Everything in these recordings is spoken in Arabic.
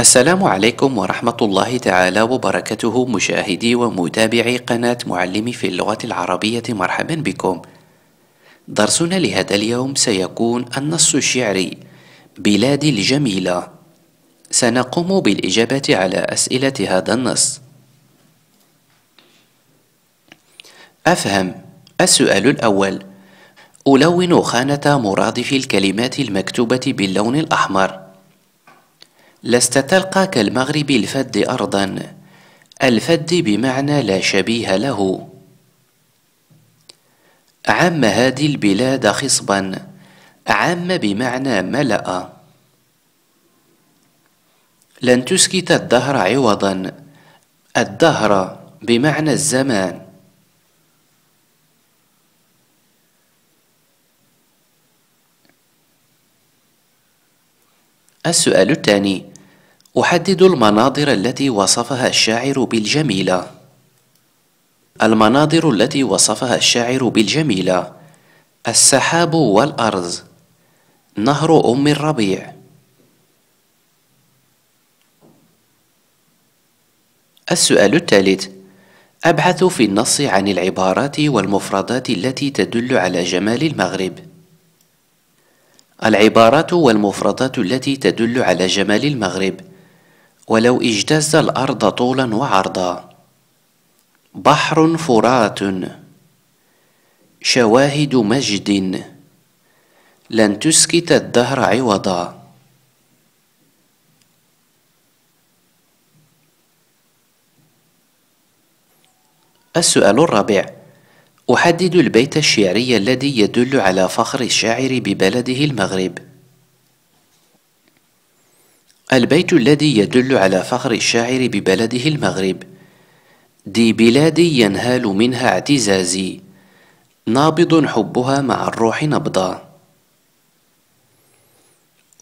السلام عليكم ورحمة الله تعالى وبركاته مشاهدي ومتابعي قناة معلمي في اللغة العربية مرحبا بكم درسنا لهذا اليوم سيكون النص الشعري بلادي الجميلة سنقوم بالإجابة على أسئلة هذا النص أفهم السؤال الأول ألون خانة مرادف الكلمات المكتوبة باللون الأحمر لست تلقى كالمغرب الفد أرضا الفد بمعنى لا شبيه له عم هذه البلاد خصبا عم بمعنى ملأ لن تسكت الدهر عوضا الدهر بمعنى الزمان السؤال الثاني أحدد المناظر التي وصفها الشاعر بالجميلة المناظر التي وصفها الشاعر بالجميلة السحاب والأرز نهر أم الربيع السؤال الثالث أبحث في النص عن العبارات والمفردات التي تدل على جمال المغرب العبارات والمفردات التي تدل على جمال المغرب ولو اجتاز الأرض طولا وعرضا بحر فرات شواهد مجد لن تسكت الدهر عوضا السؤال الرابع أحدد البيت الشعري الذي يدل على فخر الشاعر ببلده المغرب البيت الذي يدل على فخر الشاعر ببلده المغرب دي بلادي ينهال منها اعتزازي نابض حبها مع الروح نبضا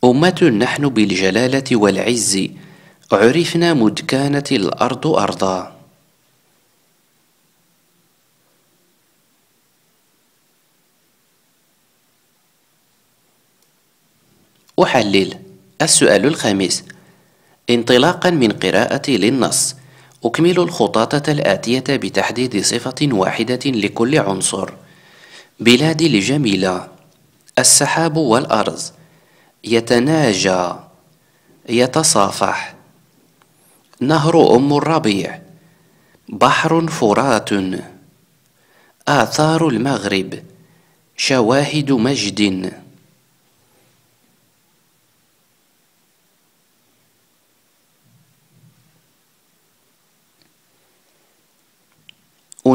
أمة نحن بالجلالة والعز عرفنا مدكانة كانت الأرض أرضا أحلل السؤال الخامس انطلاقا من قراءتي للنص أكمل الخطاطة الآتية بتحديد صفة واحدة لكل عنصر بلادي الجميلة السحاب والأرض يتناجى يتصافح نهر أم الربيع بحر فرات آثار المغرب شواهد مجد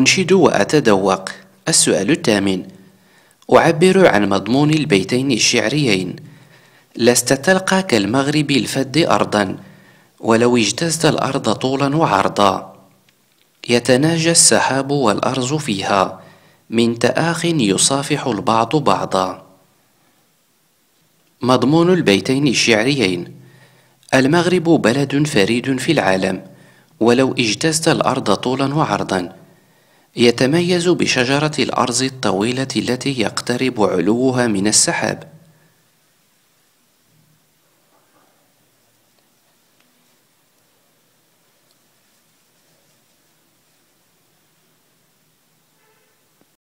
أنشد وأتذوق السؤال الثامن أعبر عن مضمون البيتين الشعريين لست تلقى كالمغرب الفد أرضا ولو اجتزت الأرض طولا وعرضا يتناجى السحاب والأرز فيها من تآخ يصافح البعض بعضا مضمون البيتين الشعريين المغرب بلد فريد في العالم ولو اجتزت الأرض طولا وعرضا يتميز بشجرة الأرز الطويلة التي يقترب علوها من السحاب